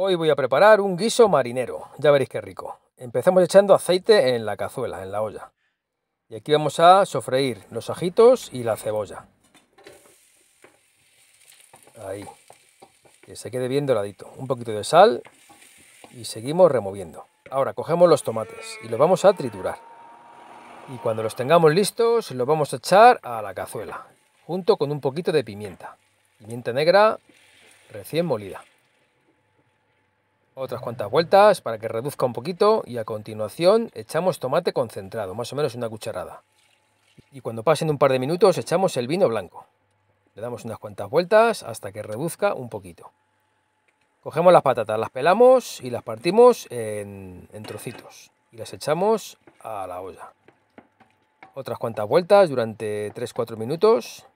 Hoy voy a preparar un guiso marinero, ya veréis qué rico. Empezamos echando aceite en la cazuela, en la olla. Y aquí vamos a sofreír los ajitos y la cebolla. Ahí. Que se quede bien doradito. Un poquito de sal y seguimos removiendo. Ahora cogemos los tomates y los vamos a triturar. Y cuando los tengamos listos, los vamos a echar a la cazuela, junto con un poquito de pimienta. Pimienta negra recién molida. Otras cuantas vueltas para que reduzca un poquito y a continuación echamos tomate concentrado, más o menos una cucharada. Y cuando pasen un par de minutos echamos el vino blanco. Le damos unas cuantas vueltas hasta que reduzca un poquito. Cogemos las patatas, las pelamos y las partimos en, trocitos y las echamos a la olla. Otras cuantas vueltas durante 3-4 minutos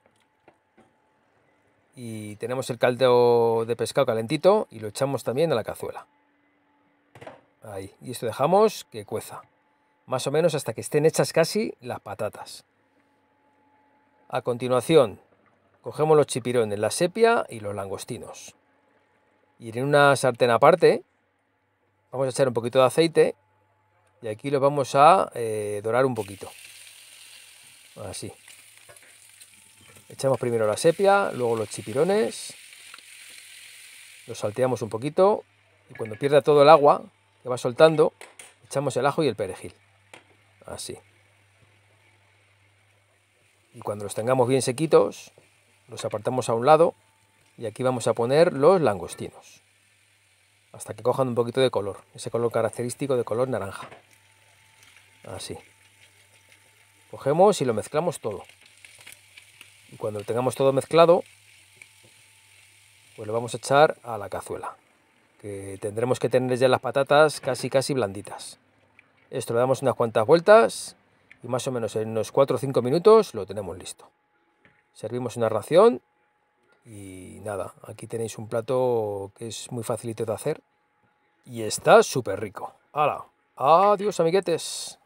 y tenemos el caldo de pescado calentito y lo echamos también a la cazuela. Ahí. Y esto dejamos que cueza. Más o menos hasta que estén hechas casi las patatas. A continuación, cogemos los chipirones, la sepia y los langostinos. Y en una sartén aparte, vamos a echar un poquito de aceite y aquí los vamos a eh, dorar un poquito. Así. Echamos primero la sepia, luego los chipirones, los salteamos un poquito y cuando pierda todo el agua, que va soltando, echamos el ajo y el perejil. Así. Y cuando los tengamos bien sequitos, los apartamos a un lado y aquí vamos a poner los langostinos. Hasta que cojan un poquito de color, ese color característico de color naranja. Así. Cogemos y lo mezclamos todo. Y cuando lo tengamos todo mezclado, pues lo vamos a echar a la cazuela que tendremos que tener ya las patatas casi casi blanditas. Esto le damos unas cuantas vueltas y más o menos en unos 4 o 5 minutos lo tenemos listo. Servimos una ración y nada, aquí tenéis un plato que es muy facilito de hacer y está súper rico. ¡Hala! ¡Adiós amiguetes!